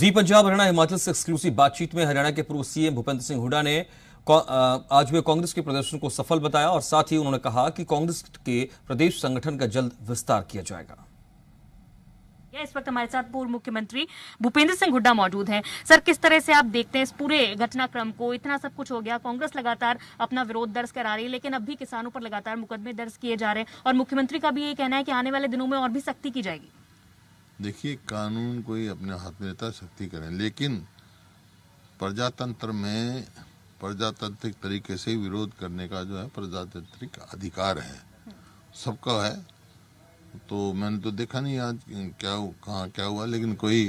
जी पंजाब हरियाणा हिमाचल से एक्सक्लूसिव बातचीत में हरियाणा के पूर्व सीएम भूपेंद्र सिंह हुडा ने आज हुए कांग्रेस के प्रदर्शन को सफल बताया और साथ ही उन्होंने कहा कि कांग्रेस के प्रदेश संगठन का जल्द विस्तार किया जाएगा इस वक्त हमारे साथ पूर्व मुख्यमंत्री भूपेंद्र सिंह हुड्डा मौजूद हैं सर किस तरह से आप देखते हैं इस पूरे घटनाक्रम को इतना सब कुछ हो गया कांग्रेस लगातार अपना विरोध दर्ज करा रही है लेकिन अब भी किसानों पर लगातार मुकदमे दर्ज किए जा रहे हैं और मुख्यमंत्री का भी ये कहना है कि आने वाले दिनों में और भी सख्ती की जाएगी देखिए कानून कोई अपने हाथ में लेता सख्ती करें लेकिन प्रजातंत्र में प्रजातांत्रिक तरीके से विरोध करने का जो है प्रजातांत्रिक अधिकार है सबका है तो मैंने तो देखा नहीं आज क्या कहाँ क्या हुआ लेकिन कोई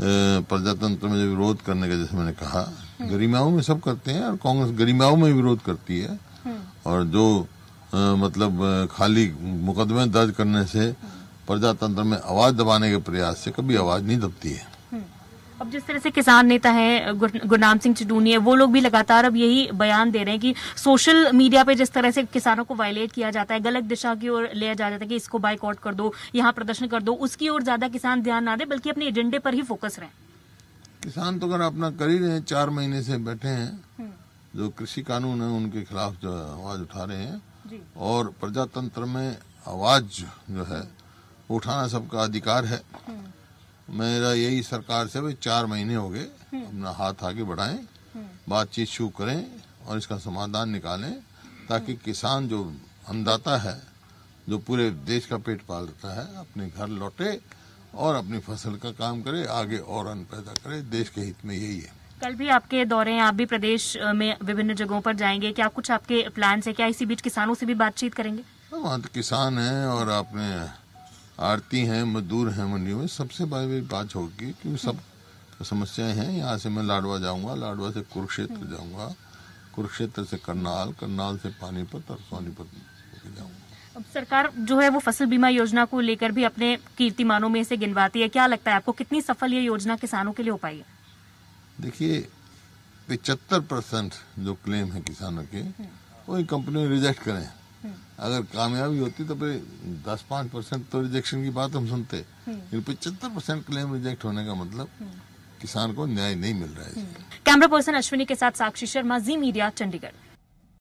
प्रजातंत्र में जो विरोध करने का जैसे मैंने कहा हम्म। गरिमाओं में सब करते हैं और कांग्रेस गरिमाओं में विरोध करती है हम्म। और जो आ, मतलब खाली मुकदमे दर्ज करने से हम्म। प्रजातंत्र में आवाज दबाने के प्रयास से कभी आवाज नहीं दबती है हम्म। अब जिस तरह से किसान नेता हैं गुरनाम सिंह चिडूनी वो लोग भी लगातार अब यही बयान दे रहे हैं कि सोशल मीडिया पे जिस तरह से किसानों को वायलेट किया जाता है गलत दिशा की ओर ले जा जाता है कि इसको बाइकआउट कर दो यहाँ प्रदर्शन कर दो उसकी ओर ज्यादा किसान ध्यान ना दे बल्कि अपने एजेंडे पर ही फोकस रहे किसान तो अगर अपना कर ही रहे हैं चार महीने से बैठे हैं हम्म। जो कृषि कानून है उनके खिलाफ जो आवाज उठा रहे हैं और प्रजातंत्र में आवाज जो है उठाना सबका अधिकार है हम्म। मेरा यही सरकार से भाई चार महीने हो गए हम्म। अपना हाथ आगे बढ़ाएं हम्म। बातचीत शुरू करें और इसका समाधान निकालें ताकि किसान जो अन्नदाता है जो पूरे देश का पेट पालता है अपने घर लौटे और अपनी फसल का काम करे आगे और अन्न पैदा करे देश के हित में यही है कल भी आपके दौरे आप भी प्रदेश में विभिन्न जगहों पर जाएंगे क्या कुछ आपके प्लान है क्या इसी बीच किसानों से भी बातचीत करेंगे हाँ, वहाँ तो किसान है और आपने आरती हैं मजदूर हैं मंडियों में सबसे बड़ी बात होगी कि हम्म। सब समस्याएं हैं यहाँ से मैं लाडवा जाऊँगा लाडवा से कुरुक्षेत्र हम्म। जाऊंगा कुरुक्षेत्र से करनाल करनाल से पानीपत और सोनीपत अब सरकार जो है वो फसल बीमा योजना को लेकर भी अपने कीर्तिमानों में से गिनवाती है क्या लगता है आपको कितनी सफल ये योजना किसानों के लिए हो पाई है देखिए पिचहत्तर परसेंट जो क्लेम है किसानों के हम्म। वो कंपनी रिजेक्ट करें अगर कामयाबी होती तो फिर दस पाँच परसेंट तो रिजेक्शन की बात हम सुनते पचहत्तर परसेंट क्लेम रिजेक्ट होने का मतलब किसान को न्याय नहीं मिल रहा है कैमरा पर्सन अश्विनी के साथ साक्षी शर्मा जी मीडिया चंडीगढ़